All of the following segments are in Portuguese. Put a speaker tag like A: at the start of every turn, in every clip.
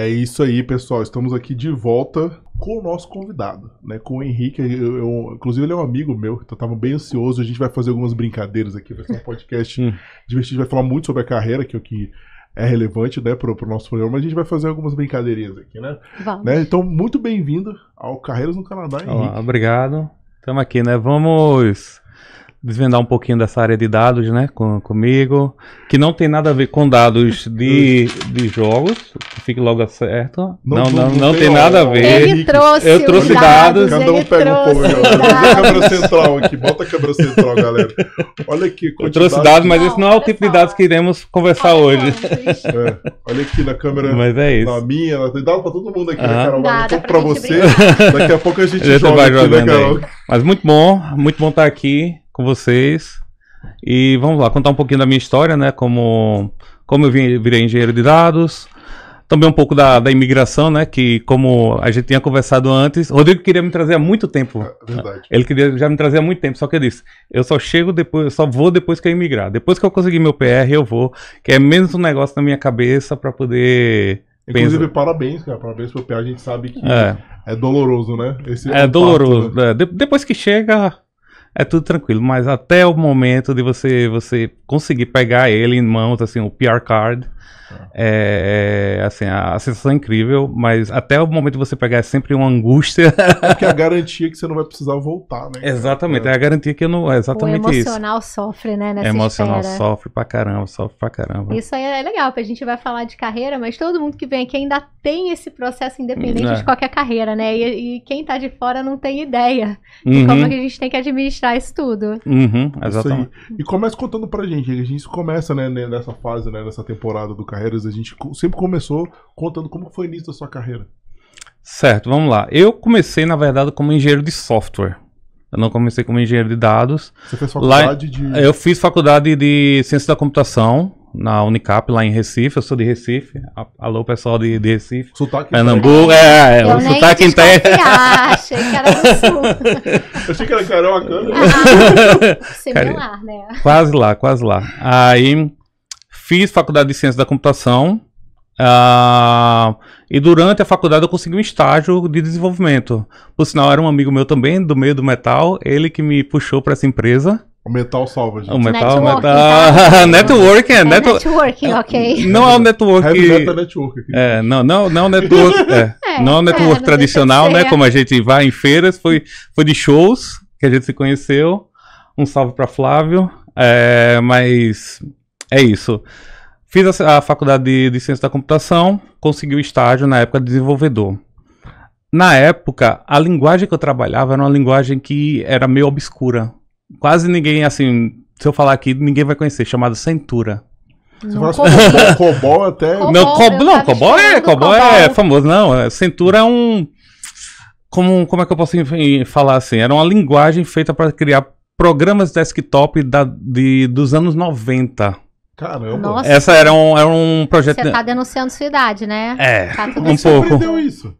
A: É isso aí, pessoal. Estamos aqui de volta com o nosso convidado, né? Com o Henrique. Eu, eu, inclusive, ele é um amigo meu, então estava bem ansioso. A gente vai fazer algumas brincadeiras aqui. Vai ser um podcast hum. divertido. Vai falar muito sobre a carreira, que é o que é relevante, né, pro, pro nosso programa. Mas a gente vai fazer algumas brincadeirinhas aqui, né? Vamos. Né? Então, muito bem-vindo ao Carreiras no Canadá, Henrique. Olá,
B: obrigado. Estamos aqui, né? Vamos desvendar um pouquinho dessa área de dados, né, com, comigo, que não tem nada a ver com dados de, de jogos, fique logo certo. Não, não, não, não tem nada a ver. Ele trouxe eu trouxe dados. Cada um pega um pouco. a câmera central aqui, bota a câmera central, galera. Olha aqui, Eu trouxe dados, mas esse não é o tipo de dados que iremos conversar hoje. É, olha aqui na câmera, mas é isso. na
A: minha, na... dá pra todo mundo aqui, né, Carol? Dá, dá pra, você, daqui a pouco a gente, a gente joga vai aqui, né, Carol?
B: Mas muito bom, muito bom estar aqui com vocês. E vamos lá, contar um pouquinho da minha história, né? Como, como eu virei engenheiro de dados. Também um pouco da, da imigração, né? Que como a gente tinha conversado antes, Rodrigo queria me trazer há muito tempo. É verdade. Ele queria já me trazer há muito tempo, só que eu disse, eu só chego depois, eu só vou depois que eu imigrar. Depois que eu conseguir meu PR, eu vou. Que é menos um negócio na minha cabeça para poder Inclusive,
A: parabéns, cara. Parabéns pro PR A gente sabe que é, é doloroso, né? Esse é, é Né? É.
B: De depois que chega, é tudo tranquilo. Mas até o momento de você, você conseguir pegar ele em mãos, assim, o PR card, é, é, assim, a, a, sensação é incrível, mas até o momento de você pegar é sempre uma angústia. É
A: porque é a garantia que você não vai precisar voltar, né?
B: Exatamente, é, é a garantia que eu não. É exatamente o emocional
C: isso. sofre, né? Nessa emocional espera. sofre
B: pra caramba, sofre pra caramba. Isso
C: aí é legal, porque a gente vai falar de carreira, mas todo mundo que vem aqui ainda tem esse processo independente né. de qualquer carreira, né? E, e, quem tá de fora não tem ideia uhum. de como é que a gente tem que administrar isso tudo.
B: Uhum, exatamente.
A: Isso e começa contando pra gente, a gente começa, né, né nessa fase, né, nessa temporada do Carreiras, a gente sempre começou contando como foi o início da sua carreira.
B: Certo, vamos lá. Eu comecei, na verdade, como engenheiro de software. Eu não comecei como engenheiro de dados. Você fez faculdade lá, de. Eu fiz faculdade de ciência da computação na Unicap, lá em Recife. Eu sou de Recife. Alô, pessoal de, de Recife. Sotaque Pernambuco. É, é, o sotaque inteiro. Achei que era sul. achei que era carioca. Né? Ah, similar, né? Quase lá, quase lá. Aí Fiz faculdade de ciência da computação. Uh, e durante a faculdade eu consegui um estágio de desenvolvimento. Por sinal, era um amigo meu também, do meio do metal, ele que me puxou para essa empresa. O metal salva, gente. O metal, o metal. Tá? networking, é, é, neto...
C: networking, ok. Não é o network. É,
B: network. é não, não, não é network, é. é não é o é, network né? é, tradicional, né? Como a gente vai em feiras, foi, foi de shows que a gente se conheceu. Um salve para Flávio. mas é isso. Fiz a, a faculdade de, de ciência da computação, consegui o estágio na época de desenvolvedor. Na época, a linguagem que eu trabalhava era uma linguagem que era meio obscura. Quase ninguém, assim, se eu falar aqui, ninguém vai conhecer, chamada Centura.
A: Não, Você fala assim, Cobol até. não, co não é, Cobol
B: é, Cobol, é famoso. Não, é, Centura é um. Como, como é que eu posso enfim, falar assim? Era uma linguagem feita para criar programas desktop da, de, dos anos 90.
A: Caramba.
C: Nossa. Essa era
B: um, era um projeto... Você tá
C: denunciando sua idade, né? É, tá tudo um você pouco. Você aprendeu isso?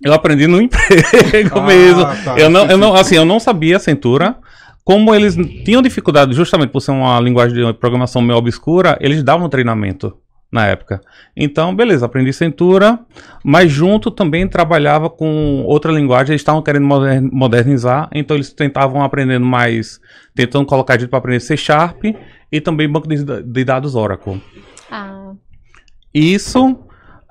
B: Eu aprendi no emprego ah, mesmo. Tá, eu, não, eu, não, assim, eu não sabia a cintura. Como eles tinham dificuldade, justamente por ser uma linguagem de programação meio obscura, eles davam treinamento na época. Então, beleza, aprendi cintura, mas junto também trabalhava com outra linguagem, eles estavam querendo modernizar, então eles tentavam aprendendo mais, tentando colocar a gente para aprender C Sharp e também banco de, de dados Oracle. Ah. Isso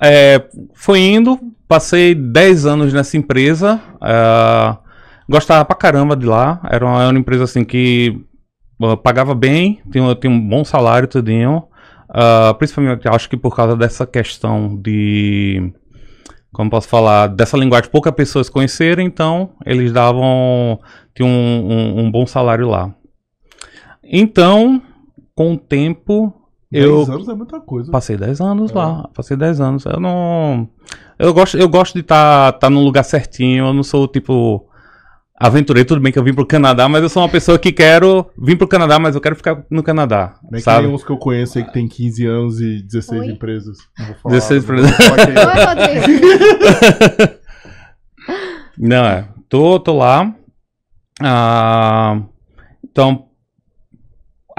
B: é, foi indo, passei 10 anos nessa empresa, é, gostava pra caramba de lá, era uma, uma empresa assim que ah, pagava bem, tinha, tinha um bom salário, tudinho, uh, principalmente acho que por causa dessa questão de, como posso falar, dessa linguagem poucas pessoas conhecerem, então eles davam, tinham um, um, um bom salário lá. Então, com o tempo. Dez eu anos
A: é muita coisa.
B: Passei 10 anos é. lá. Passei 10 anos. Eu não. Eu gosto, eu gosto de estar tá, tá no lugar certinho. Eu não sou tipo. Aventurei, tudo bem que eu vim pro Canadá, mas eu sou uma pessoa que quero. Vim pro Canadá, mas eu quero ficar no Canadá. Bem sabe? que tem
A: uns que eu conheço aí que tem 15 anos e 16 Oi? empresas. Não vou falar, 16 empresas.
B: É. não, é. Tô, tô lá. Ah, então,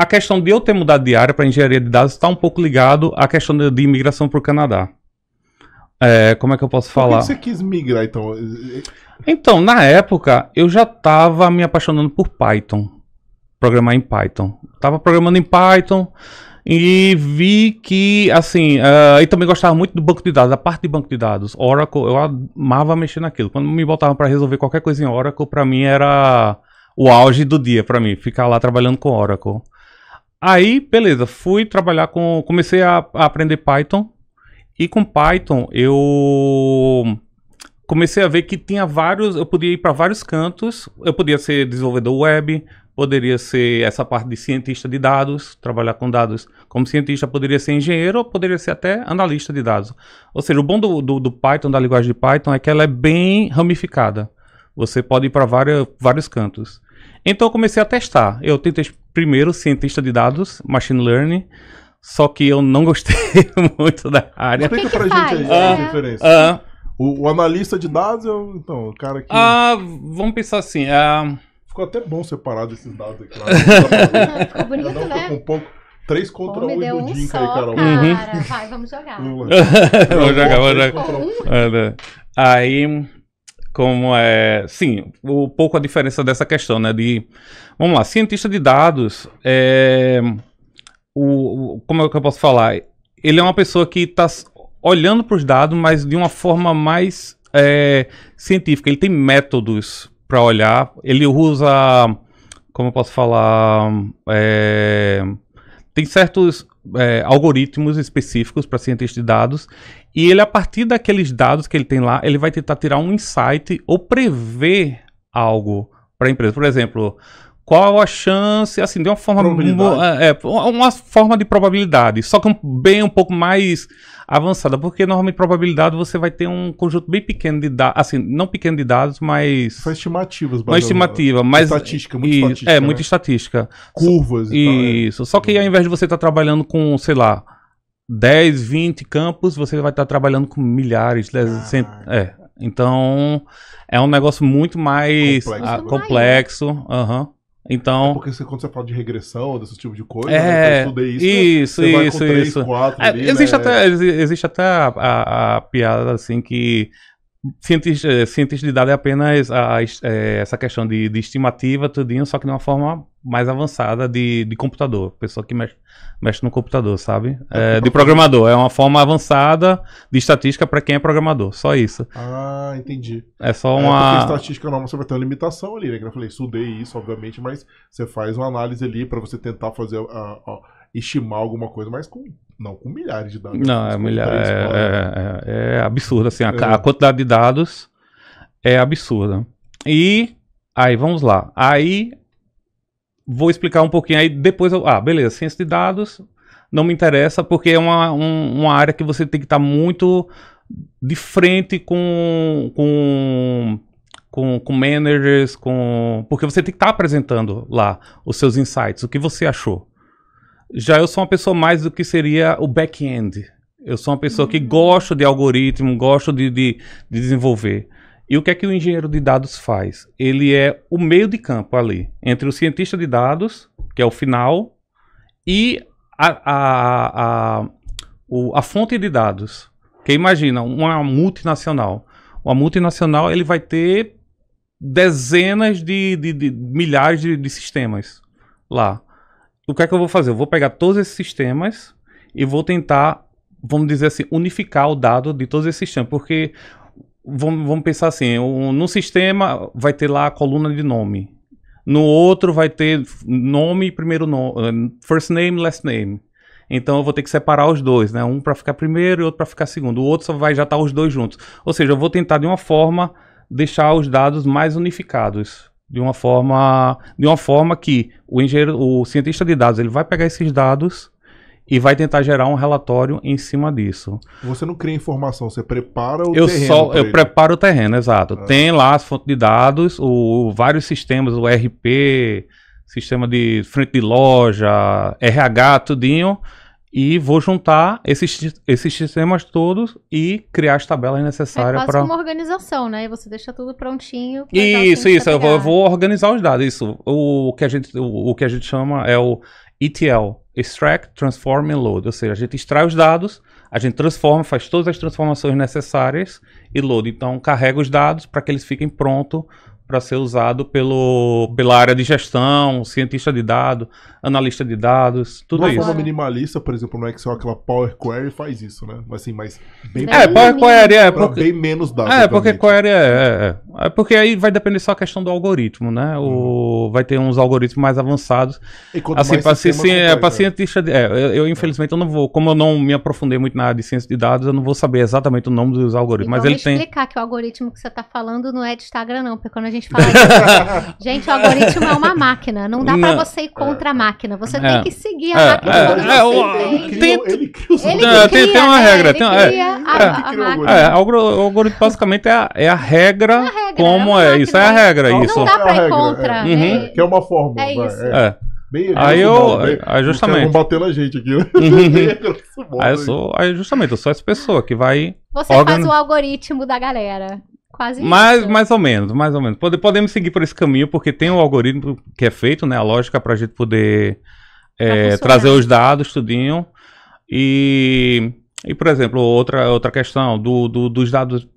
B: a questão de eu ter mudado de área para engenharia de dados está um pouco ligado à questão de, de imigração para o Canadá. É, como é que eu posso falar? Por que você
A: quis migrar, então?
B: Então, na época, eu já estava me apaixonando por Python. Programar em Python. Estava programando em Python e vi que, assim, uh, ah, eu também gostava muito do banco de dados, a parte de banco de dados. Oracle, eu amava mexer naquilo. Quando me botavam para resolver qualquer coisa em Oracle, para mim era o auge do dia, para mim, ficar lá trabalhando com Oracle. Aí, beleza, fui trabalhar com. Comecei a, a, aprender Python. E com Python eu comecei a ver que tinha vários. Eu podia ir para vários cantos. Eu podia ser desenvolvedor web, poderia ser essa parte de cientista de dados, trabalhar com dados como cientista, poderia ser engenheiro ou poderia ser até analista de dados. Ou seja, o bom do, do, do Python, da linguagem de Python, é que ela é bem ramificada. Você pode ir para vários cantos. Então eu comecei a testar. Eu tentei primeiro cientista de dados, machine learning, só que eu não gostei muito da área. Explica pra que gente aí ah, a diferença. Ah, o, o, analista de dados é o, então, o cara que. Ah, vamos pensar assim. Ah, Ficou até bom separar esses dados aqui. Né? Ficou bonito, não, né? Um pouco. 3 contra 1 um e um só, aí, Carol. Cara. Uhum. Vai, vamos jogar. vamos jogar, vamos jogar. Um. É, né? Aí, como é, sim, um pouco a diferença dessa questão, né? De, vamos lá, cientista de dados, é, o, como é que eu posso falar? Ele é uma pessoa que está olhando para os dados, mas de uma forma mais é, científica. Ele tem métodos para olhar. Ele usa, como eu posso falar, é, tem certos é, algoritmos específicos para cientistas de dados e ele, a partir daqueles dados que ele tem lá, ele vai tentar tirar um insight ou prever algo para a empresa. Por exemplo, qual a chance, assim, de uma forma é, uma forma de probabilidade, só que bem um pouco mais avançada, porque normalmente probabilidade você vai ter um conjunto bem pequeno de dados, assim, não pequeno de dados, mas são estimativas, uma é estimativa, mas estatística, muito estatística, é né? muita estatística, curvas, e, tal, é. isso. É. Só que ao invés de você estar tá trabalhando com, sei lá, 10, 20 campos, você vai estar trabalhando com milhares, dez, né, ah, cent... é. Então, é um negócio muito mais complexo. Ah, né? complexo uh Então. É porque você, quando você fala de
A: regressão, desse tipo de
B: coisa, é, né? Então isso. Né, isso, isso, 3, isso. 4, é, ali, existe, né? até, existe até a, a, a piada assim que cientista, eh, cientista de dados é apenas a, é, essa questão de, de, estimativa, tudinho, só que de uma forma mais avançada de, de computador. Pessoa que mexe, mexe no computador, sabe? É, eh, então de programador. É uma forma avançada de estatística para quem é programador. Só isso.
A: Ah, entendi.
B: É só é, uma. porque
A: estatística normal você vai ter uma limitação ali, né? Que eu falei, estudei isso, obviamente, mas você faz uma análise ali para você tentar fazer a, a estimar alguma coisa, mas com não com milhares de dados. Não, tipo, é milhares. É, é,
B: é, é, absurdo, assim, a, é. a, quantidade de dados é absurda. E aí, vamos lá. Aí vou explicar um pouquinho. Aí depois eu. Ah, beleza, ciência de dados não me interessa, porque é uma, um, uma área que você tem que estar tá muito de frente com. com com, com managers, com. Porque você tem que estar tá apresentando lá os seus insights, o que você achou. Já eu sou uma pessoa mais do que seria o back-end. Eu sou uma pessoa que gosto de algoritmo, gosto de, de, de desenvolver. E o que é que o engenheiro de dados faz? Ele é o meio de campo ali, entre o cientista de dados, que é o final, e a, a, a, o, a fonte de dados. Porque imagina, uma multinacional. Uma multinacional ele vai ter dezenas de, de, de milhares de, de sistemas lá o que é que eu vou fazer? Eu vou pegar todos esses sistemas e vou tentar, vamos dizer assim, unificar o dado de todos esses sistemas, porque vamos, vamos pensar assim, no sistema vai ter lá a coluna de nome, no outro vai ter nome e primeiro nome, eh, first name, last name. Então eu vou ter que separar os dois, né? Um para ficar primeiro e outro para ficar segundo. O outro só vai já estar tá os dois juntos. Ou seja, eu vou tentar de uma forma deixar os dados mais unificados de uma forma de uma forma que o engenheiro, o cientista de dados, ele vai pegar esses dados e vai tentar gerar um relatório em cima disso.
A: Você não cria informação, você prepara o eu terreno. Só, eu ele.
B: preparo o terreno, exato. É. Tem lá as fontes de dados, o, o, vários sistemas, o RP, sistema de frente de loja, RH, tudinho e vou juntar esses, esses sistemas todos e criar as tabelas necessárias é para uma
C: organização, né? E você deixa tudo prontinho. Isso, isso. Eu vou, eu
B: vou, organizar os dados. Isso. O que a gente, o, o que a gente chama é o ETL, Extract, Transform and Load. Ou seja, a gente extrai os dados, a gente transforma, faz todas as transformações necessárias e load. Então carrega os dados para que eles fiquem prontos para ser usado pelo, pela área de gestão, cientista de dados, analista de dados, tudo isso. uma forma
A: minimalista, por exemplo, no Excel, aquela Power Query faz isso, né? Mas assim, mas bem É, Power Query é porque, bem menos dados. É, porque
B: Query é, é, é, é, Porque aí vai depender só a questão do algoritmo, né? O, uhum. Vai ter uns algoritmos mais avançados E assim, para si, é, é. cientista. De, é, eu, eu infelizmente eu não vou. Como eu não me aprofundei muito na área de ciência de dados, eu não vou saber exatamente o nome dos algoritmos. Então, mas ele tem.
C: explicar que o algoritmo que você está falando não é de Instagram, não, porque quando a gente fala gente, o algoritmo é uma máquina. Não dá para você ir contra a máquina. Você é. tem que seguir a é, é, máquina é, é, tem. ele ele cria, tem, uma né? regra. Ele tem, cria
B: é, a, o algoritmo basicamente é a, é a regra, como é. Isso é a regra. Não, isso. dá pra ir contra. Uhum. Né? Que é uma fórmula. É isso. É. Bem, aí eu, bem, aí justamente. Vão bater na gente aqui. Uhum. aí eu sou, aí justamente, eu sou essa pessoa que vai. Você organ... faz o
C: algoritmo da galera. Quase mais, isso. mais
B: ou menos, mais ou menos. Pode, podemos seguir por esse caminho, porque tem o um algoritmo que é feito, né? A lógica para a gente poder é, trazer os dados, tudinho. E, e por exemplo, outra, outra questão do, do dos dados,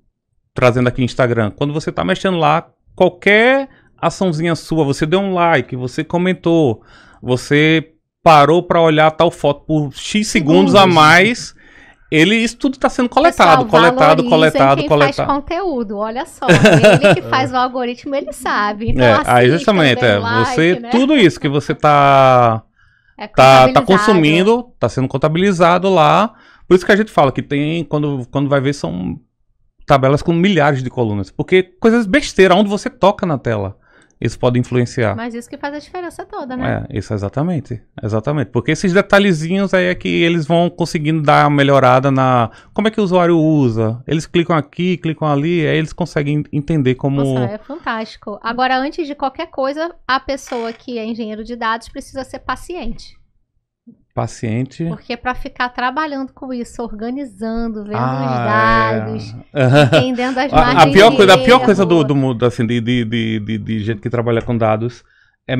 B: trazendo aqui Instagram. Quando você está mexendo lá, qualquer açãozinha sua, você deu um like, você comentou, você parou para olhar tal foto por X segundos. a mais ele, isso tudo está sendo coletado, Pessoal, coletado, coletado, quem coletado. faz
C: conteúdo, olha só. Ele que faz o algoritmo, ele sabe. Então, é, assim,
B: aí justamente, é, like, você, né? tudo isso que você está é tá, tá consumindo, está sendo contabilizado lá. Por isso que a gente fala que tem, quando, quando vai ver, são tabelas com milhares de colunas. Porque coisas besteira, onde você toca na tela. Isso pode influenciar.
C: Mas isso que faz a diferença toda, né?
B: É, isso exatamente. Exatamente. Porque esses detalhezinhos aí é que eles vão conseguindo dar uma melhorada na. Como é que o usuário usa? Eles clicam aqui, clicam ali, aí eles conseguem entender como. Nossa, é
C: fantástico. Agora, antes de qualquer coisa, a pessoa que é engenheiro de dados precisa ser paciente.
B: Paciente. Porque
C: é para ficar trabalhando com isso, organizando, vendo ah, os é.
B: dados, é. entendendo as margens. A, a pior coisa, a pior coisa do, do mundo, assim, de, de, de, de, gente que trabalha com dados é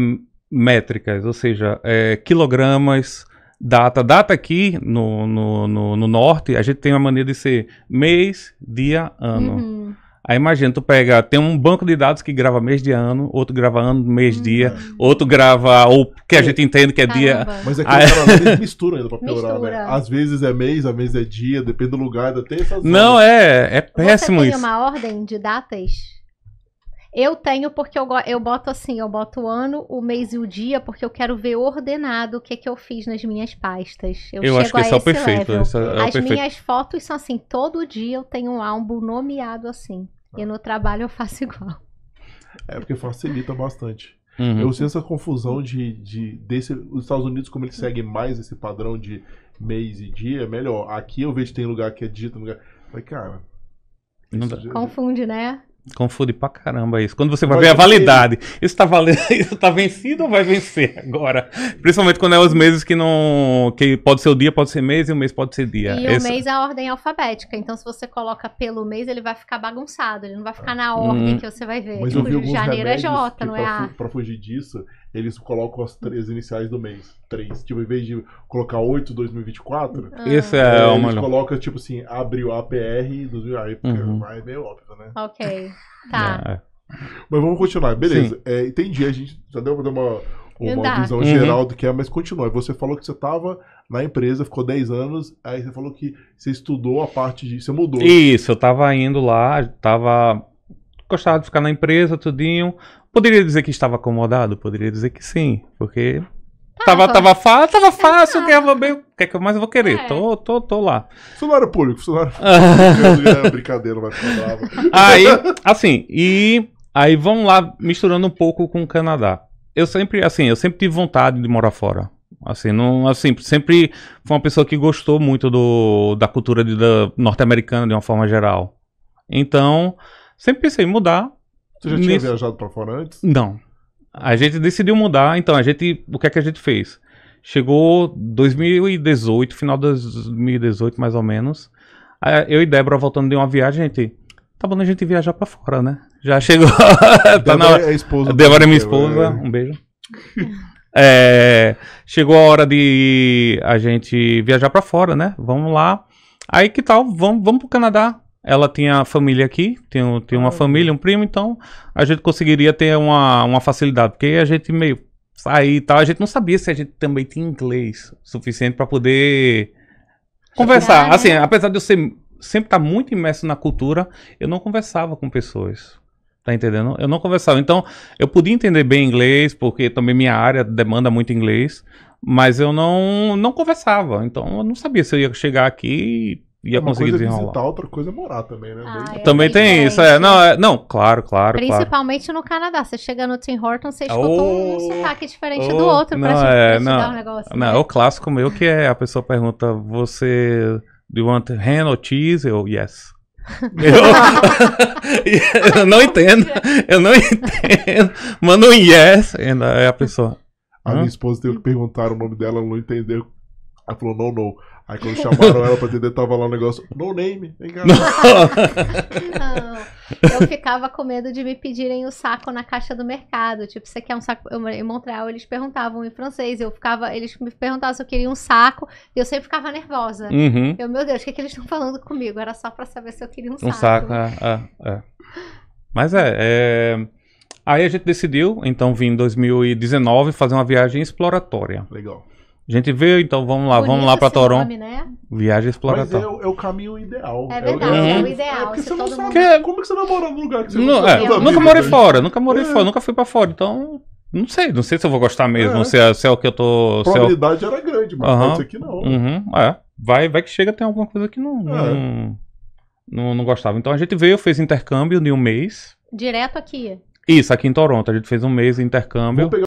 B: métricas, ou seja, é quilogramas, data. Data aqui no, no, no, no norte, a gente tem uma mania de ser mês, dia, ano. Uhum. Aí imagina, tu pega, tem um banco de dados que grava mês de ano, outro grava ano, mês, hum. dia, outro grava, ou que a gente entende que é Caramba. dia. Mas é que Aí... eles misturam ainda
A: pra piorar, né? mistura. né? Às vezes é mês, às vezes é dia, depende do lugar, ainda tem essas Não,
B: horas. é, é
A: péssimo isso Você tem isso.
C: uma ordem de datas? Eu tenho porque eu, eu boto assim, eu boto o ano, o mês e o dia, porque eu quero ver ordenado o que, é que eu fiz nas minhas pastas. Eu, eu acho que esse é o perfeito. é As perfeito. minhas fotos são assim, todo dia eu tenho um álbum nomeado assim. E no trabalho eu faço igual.
A: É porque facilita bastante. Uhum. Eu sinto essa confusão de, de desse, os Estados Unidos, como eles seguem mais esse padrão de mês e dia, é melhor. Aqui eu vejo que tem lugar que é dito, lugar. Mas, cara.
C: Confunde, né?
B: Confunde pra caramba isso. Quando você vai, vai ver a validade. Isso tá, valendo, isso tá vencido ou vai vencer agora? Principalmente quando é os meses que não. que pode ser o dia, pode ser mês, e o mês pode ser dia. E Esse... o mês
C: é a ordem alfabética. Então, se você coloca pelo mês, ele vai ficar bagunçado. Ele não vai ficar na ordem hum. que você vai ver. Mas eu tipo, vi janeiro é J, não é A.
A: Pra fugir disso, eles colocam as três iniciais do mês. Três. Tipo, em vez de colocar 8 2024, ah. Isso é, é eles colocam, tipo assim, abril APR, aí uhum. vai meio óbvio né?
C: Ok. Tá. É.
A: Mas vamos continuar. Beleza. É, entendi. A gente já deu uma, uma visão uhum. geral do que é, mas continua. Você falou que você estava na empresa, ficou 10 anos, aí você falou que você estudou a parte de. Você mudou. Isso,
B: eu estava indo lá, estava. Gostava de ficar na empresa, tudinho. Poderia dizer que estava acomodado? Poderia dizer que sim, porque
C: Tá, tava, tá. tava, fa tava
B: tá, fácil, ganhava bem. O que é que eu mais vou querer? É. Tô, tô, tô lá. Funcionário público, funcionário público. É, brincadeira, mas Aí, assim, e aí vamos lá misturando um pouco com o Canadá. Eu sempre, assim, eu sempre tive vontade de morar fora. Assim, não, assim, sempre foi uma pessoa que gostou muito do, da cultura de, da norte-americana de uma forma geral. Então, sempre pensei em mudar. Você já tinha viajado
A: pra fora antes?
B: Não a gente decidiu mudar, então a gente, o que é que a gente fez? Chegou 2018, final de 2018 mais ou menos. Eu e Débora voltando de uma viagem, a gente, tá bom a gente viajar para fora, né? Já chegou. tá Débora é a esposa. Débora é minha esposa, é. um beijo. é, chegou a hora de a gente viajar para fora, né? Vamos lá. Aí que tal? Vamos, vamos pro Canadá ela tinha família aqui, tem, tem uma ah, família, um primo, então a gente conseguiria ter uma, uma facilidade, porque a gente meio sair e tal, a gente não sabia se a gente também tinha inglês suficiente para poder conversar. Né? Assim, apesar de eu ser, sempre estar tá muito imerso na cultura, eu não conversava com pessoas. Tá entendendo? Eu não conversava. Então, eu podia entender bem inglês, porque também minha área demanda muito inglês, mas eu não, não conversava. Então, eu não sabia se eu ia chegar aqui ia é uma conseguir coisa é desenrolar.
A: visitar, outra coisa é morar também, né? Ah,
C: Bem- é
B: Também tem diferente. isso, é. Não, é- não, claro, claro, claro.
C: Principalmente no Canadá. Você chega no Tim Horton, você escuta um sotaque diferente do outro pra não, pra é, te não. dar um negócio. Não, né? é o
B: clássico meu que é a pessoa pergunta: Você. Do you want hen or cheese? Eu, yes. Eu, eu não entendo. Eu não entendo. Manda um yes. é a pessoa.
A: A minha esposa teve que perguntar o nome dela, ela não entendeu. Ela falou, não, não. Aí quando chamaram ela pra tentar tava lá o um negócio, no name, vem cá. Não.
C: Eu ficava com medo de me pedirem o saco na caixa do mercado. Tipo, você quer um saco? Eu, em Montreal, eles perguntavam em francês. Eu ficava, eles me perguntavam se eu queria um saco. E eu sempre ficava nervosa. Uhum. Eu, meu Deus, o que, é que eles estão falando comigo? Era só pra saber se eu queria um, um saco. Um saco,
B: é, é, é. Mas é, é. Aí a gente decidiu, então vim em 2019, fazer uma viagem exploratória. Legal. A gente veio, então vamos lá, Bonito vamos lá para Toronto. Nome, né? Viagem exploratória.
A: Mas é, é, o caminho ideal. É verdade, é, é o ideal. É, uhum. é você não sabe, mundo... Como é que você vai morar num lugar que você não, não é, Nunca morei fora, nunca morei fora,
B: nunca fui para fora, então. Não sei, não sei se eu vou gostar mesmo, se, é, se é o que eu tô. A probabilidade era grande, mas uhum. pode ser que não. Uhum, é. Vai, vai que chega, tem alguma coisa que não, não, não, não gostava. Então a gente veio, fez intercâmbio de um mês.
C: Direto aqui. Isso, aqui em
B: Toronto. A gente fez um mês de intercâmbio.